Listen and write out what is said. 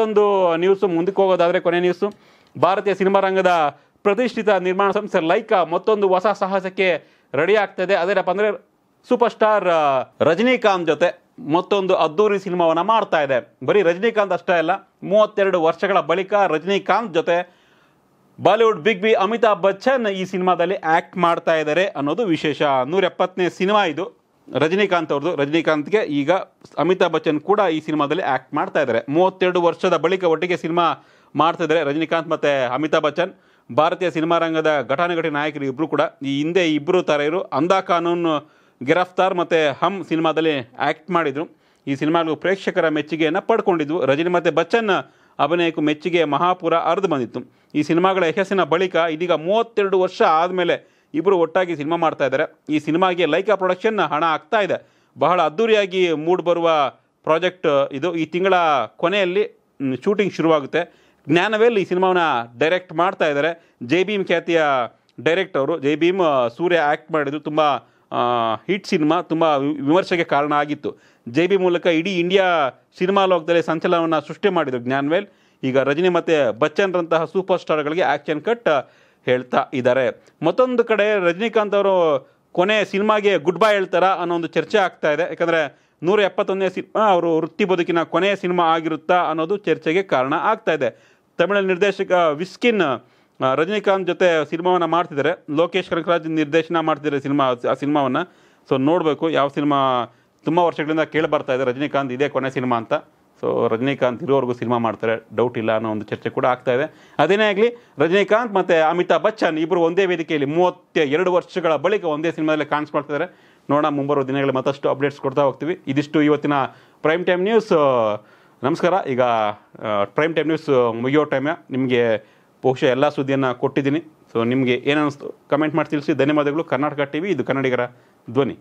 ಮತ್ತೊಂದು ನ್ಯೂಸು ಮುಂದಕ್ಕೆ ಹೋಗೋದಾದರೆ ಕೊನೆ ನ್ಯೂಸು ಭಾರತೀಯ ಸಿನಿಮಾ ರಂಗದ ಪ್ರತಿಷ್ಠಿತ ನಿರ್ಮಾಣ ಸಂಸ್ಥೆ ಲೈಕಾ ಮತ್ತೊಂದು ಹೊಸ ಸಾಹಸಕ್ಕೆ ರೆಡಿ ಆಗ್ತದೆ ಅದೇನಪ್ಪ ಅಂದರೆ ಸೂಪರ್ ಸ್ಟಾರ್ ರಜನಿಕಾಂತ್ ಜೊತೆ ಮತ್ತೊಂದು ಅದ್ದೂರಿ ಸಿನಿಮಾವನ್ನು ಮಾಡ್ತಾ ಇದೆ ಬರೀ ರಜನಿಕಾಂತ್ ಅಷ್ಟೇ ಅಲ್ಲ ಮೂವತ್ತೆರಡು ವರ್ಷಗಳ ಬಳಿಕ ರಜನಿಕಾಂತ್ ಜೊತೆ ಬಾಲಿವುಡ್ ಬಿಗ್ ಬಿ ಅಮಿತಾಬ್ ಬಚ್ಚನ್ ಈ ಸಿನಿಮಾದಲ್ಲಿ ಆ್ಯಕ್ಟ್ ಮಾಡ್ತಾ ಇದ್ದಾರೆ ಅನ್ನೋದು ವಿಶೇಷ ನೂರ ಎಪ್ಪತ್ತನೇ ಸಿನಿಮಾ ಇದು ರಜನಿಕಾಂತ್ ಅವ್ರದ್ದು ರಜನಿಕಾಂತ್ಗೆ ಈಗ ಅಮಿತಾಬ್ ಬಚ್ಚನ್ ಕೂಡ ಈ ಸಿನಿಮಾದಲ್ಲಿ ಆ್ಯಕ್ಟ್ ಮಾಡ್ತಾ ಇದ್ದಾರೆ ಮೂವತ್ತೆರಡು ವರ್ಷದ ಬಳಿಕ ಒಟ್ಟಿಗೆ ಸಿನಿಮಾ ಮಾಡ್ತಾ ಇದ್ದಾರೆ ರಜನಿಕಾಂತ್ ಮತ್ತು ಅಮಿತಾಬ್ ಬಚ್ಚನ್ ಭಾರತೀಯ ಸಿನಿಮಾ ರಂಗದ ಘಟಾನುಘಟಿ ನಾಯಕರು ಇಬ್ಬರು ಕೂಡ ಈ ಹಿಂದೆ ಇಬ್ಬರು ಇರು ಅಂದಾ ಕಾನೂನು ಗಿರಫ್ತಾರ್ ಮತ್ತು ಹಮ್ ಸಿನಿಮಾದಲ್ಲಿ ಆ್ಯಕ್ಟ್ ಮಾಡಿದರು ಈ ಸಿನಿಮಾಗಳು ಪ್ರೇಕ್ಷಕರ ಮೆಚ್ಚುಗೆಯನ್ನು ಪಡ್ಕೊಂಡಿದ್ವು ರಜನಿ ಮತ್ತು ಬಚ್ಚನ್ ಅಭಿನಯಕ್ಕೂ ಮೆಚ್ಚುಗೆ ಮಹಾಪುರ ಅರ್ದು ಬಂದಿತ್ತು ಈ ಸಿನಿಮಾಗಳ ಯಶಸ್ಸಿನ ಬಳಿಕ ಇದೀಗ ಮೂವತ್ತೆರಡು ವರ್ಷ ಆದಮೇಲೆ ಇಬ್ಬರು ಒಟ್ಟಾಗಿ ಸಿನಿಮಾ ಮಾಡ್ತಾ ಇದ್ದಾರೆ ಈ ಸಿನಿಮಾಗೆ ಲೈಕಾ ಪ್ರೊಡಕ್ಷನ್ ಹಣ ಆಗ್ತಾ ಇದೆ ಬಹಳ ಅದ್ದೂರಿಯಾಗಿ ಮೂಡ್ ಬರುವ ಪ್ರಾಜೆಕ್ಟ್ ಇದು ಈ ತಿಂಗಳ ಕೊನೆಯಲ್ಲಿ ಶೂಟಿಂಗ್ ಶುರುವಾಗುತ್ತೆ ಜ್ಞಾನವೇಲ್ ಈ ಸಿನಿಮಾವನ್ನ ಡೈರೆಕ್ಟ್ ಮಾಡ್ತಾ ಇದ್ದಾರೆ ಜೆ ಭೀಮ್ ಖ್ಯಾತಿಯ ಡೈರೆಕ್ಟ್ ಅವರು ಜೆ ಭೀಮ್ ಸೂರ್ಯ ಆ್ಯಕ್ಟ್ ಮಾಡಿದ್ರು ತುಂಬ ಹಿಟ್ ಸಿನಿಮಾ ತುಂಬ ವಿಮರ್ಶೆಗೆ ಕಾರಣ ಆಗಿತ್ತು ಜೆ ಬಿ ಮೂಲಕ ಇಡೀ ಇಂಡಿಯಾ ಸಿನಿಮಾ ಲೋಕದಲ್ಲಿ ಸಂಚಲನವನ್ನು ಸೃಷ್ಟಿ ಮಾಡಿದರು ಜ್ಞಾನವೇಲ್ ಈಗ ರಜನಿ ಮತ್ತು ಬಚ್ಚನ್ರಂತಹ ಸೂಪರ್ ಸ್ಟಾರ್ಗಳಿಗೆ ಆ್ಯಕ್ಷನ್ ಕಟ್ ಹೇಳ್ತಾ ಇದ್ದಾರೆ ಮತ್ತೊಂದು ಕಡೆ ರಜನಿಕಾಂತ್ ಅವರು ಕೊನೆ ಸಿನಿಮಾಗೆ ಗುಡ್ ಬೈ ಹೇಳ್ತಾರ ಅನ್ನೋ ಒಂದು ಚರ್ಚೆ ಆಗ್ತಾ ಇದೆ ಯಾಕಂದರೆ ನೂರ ಎಪ್ಪತ್ತೊಂದನೇ ಸಿನಿಮಾ ಅವರು ವೃತ್ತಿ ಬದುಕಿನ ಕೊನೆಯ ಸಿನಿಮಾ ಆಗಿರುತ್ತಾ ಅನ್ನೋದು ಚರ್ಚೆಗೆ ಕಾರಣ ಆಗ್ತಾ ಇದೆ ತಮಿಳು ನಿರ್ದೇಶಕ ವಿಸ್ಕಿನ್ ರಜನಿಕಾಂತ್ ಜೊತೆ ಸಿನಿಮಾವನ್ನು ಮಾಡ್ತಿದ್ದಾರೆ ಲೋಕೇಶ್ ಕನಕರಾಜ್ ನಿರ್ದೇಶನ ಮಾಡ್ತಿದ್ದಾರೆ ಸಿನಿಮಾ ಆ ಸಿನಿಮಾವನ್ನು ಸೊ ನೋಡಬೇಕು ಯಾವ ಸಿನಿಮಾ ತುಂಬ ವರ್ಷಗಳಿಂದ ಕೇಳಿ ಬರ್ತಾ ಇದೆ ರಜನಿಕಾಂತ್ ಇದೇ ಕೊನೆ ಸಿನಿಮಾ ಅಂತ ಸೊ ರಜನಿಕಾಂತ್ ಇರೋವರೆಗೂ ಸಿನಿಮಾ ಮಾಡ್ತಾರೆ ಡೌಟ್ ಇಲ್ಲ ಅನ್ನೋ ಒಂದು ಚರ್ಚೆ ಕೂಡ ಆಗ್ತಾ ಇದೆ ಅದೇನೇ ಆಗಲಿ ರಜನಿಕಾಂತ್ ಮತ್ತು ಅಮಿತಾಬ್ ಬಚ್ಚನ್ ಇಬ್ಬರು ಒಂದೇ ವೇದಿಕೆಯಲ್ಲಿ ಮೂವತ್ತ ಎರಡು ವರ್ಷಗಳ ಬಳಿಕ ಒಂದೇ ಸಿನಿಮಾದಲ್ಲಿ ಕಾಣಿಸ್ಕೊಳ್ತಿದ್ದಾರೆ ನೋಡೋಣ ಮುಂಬರುವ ದಿನಗಳಲ್ಲಿ ಮತ್ತಷ್ಟು ಅಪ್ಡೇಟ್ಸ್ ಕೊಡ್ತಾ ಹೋಗ್ತೀವಿ ಇದಿಷ್ಟು ಇವತ್ತಿನ ಪ್ರೈಮ್ ಟೈಮ್ ನ್ಯೂಸ್ ನಮಸ್ಕಾರ ಈಗ ಪ್ರೈಮ್ ಟೈಮ್ ನ್ಯೂಸ್ ಮುಗಿಯೋ ಟೈಮ ನಿಮಗೆ ಬಹುಶಃ ಎಲ್ಲ ಸುದ್ದಿಯನ್ನು ಕೊಟ್ಟಿದ್ದೀನಿ ಸೊ ನಿಮಗೆ ಏನಿಸ್ತು ಕಮೆಂಟ್ ಮಾಡಿ ತಿಳಿಸಿ ಧನ್ಯವಾದಗಳು ಕರ್ನಾಟಕ ಟಿ ವಿ ಇದು ಕನ್ನಡಿಗರ ಧ್ವನಿ